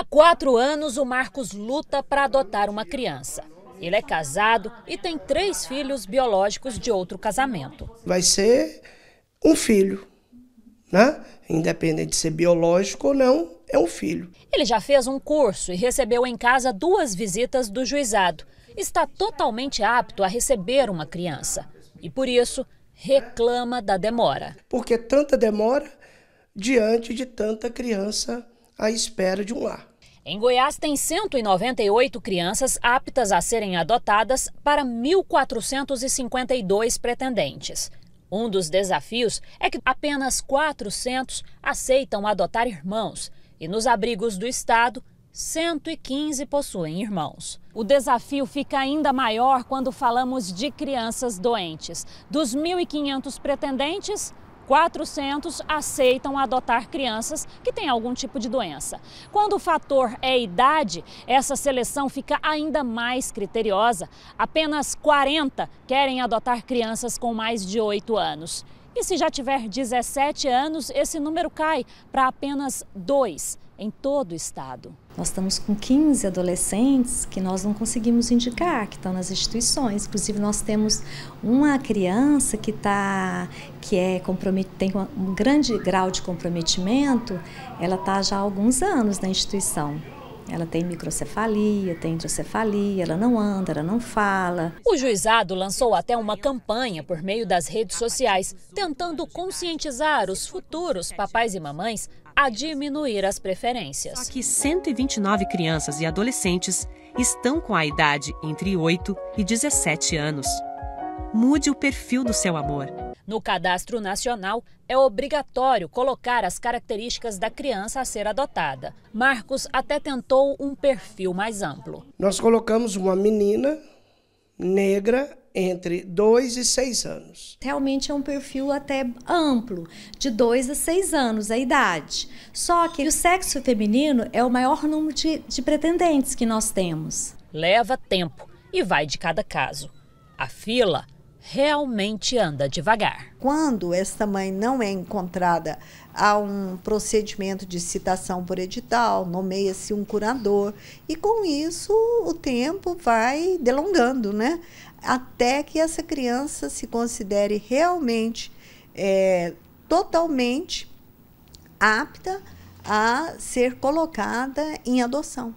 Há quatro anos, o Marcos luta para adotar uma criança. Ele é casado e tem três filhos biológicos de outro casamento. Vai ser um filho, né? Independente de ser biológico ou não, é um filho. Ele já fez um curso e recebeu em casa duas visitas do juizado. Está totalmente apto a receber uma criança e, por isso, reclama da demora. Porque tanta demora diante de tanta criança à espera de um lar. Em Goiás, tem 198 crianças aptas a serem adotadas para 1.452 pretendentes. Um dos desafios é que apenas 400 aceitam adotar irmãos e nos abrigos do Estado, 115 possuem irmãos. O desafio fica ainda maior quando falamos de crianças doentes. Dos 1.500 pretendentes, 400 aceitam adotar crianças que têm algum tipo de doença. Quando o fator é idade, essa seleção fica ainda mais criteriosa. Apenas 40 querem adotar crianças com mais de 8 anos. E se já tiver 17 anos, esse número cai para apenas 2 em todo o estado. Nós estamos com 15 adolescentes que nós não conseguimos indicar, que estão nas instituições. Inclusive, nós temos uma criança que, tá, que é tem um grande grau de comprometimento, ela está já há alguns anos na instituição. Ela tem microcefalia, tem hidrocefalia, ela não anda, ela não fala. O juizado lançou até uma campanha por meio das redes sociais, tentando conscientizar os futuros papais e mamães a diminuir as preferências. Só que 129 crianças e adolescentes estão com a idade entre 8 e 17 anos mude o perfil do seu amor. No cadastro nacional, é obrigatório colocar as características da criança a ser adotada. Marcos até tentou um perfil mais amplo. Nós colocamos uma menina negra entre 2 e 6 anos. Realmente é um perfil até amplo, de 2 a 6 anos a idade. Só que o sexo feminino é o maior número de, de pretendentes que nós temos. Leva tempo e vai de cada caso. A fila realmente anda devagar. Quando esta mãe não é encontrada, há um procedimento de citação por edital, nomeia-se um curador, e com isso o tempo vai delongando, né? Até que essa criança se considere realmente é, totalmente apta a ser colocada em adoção.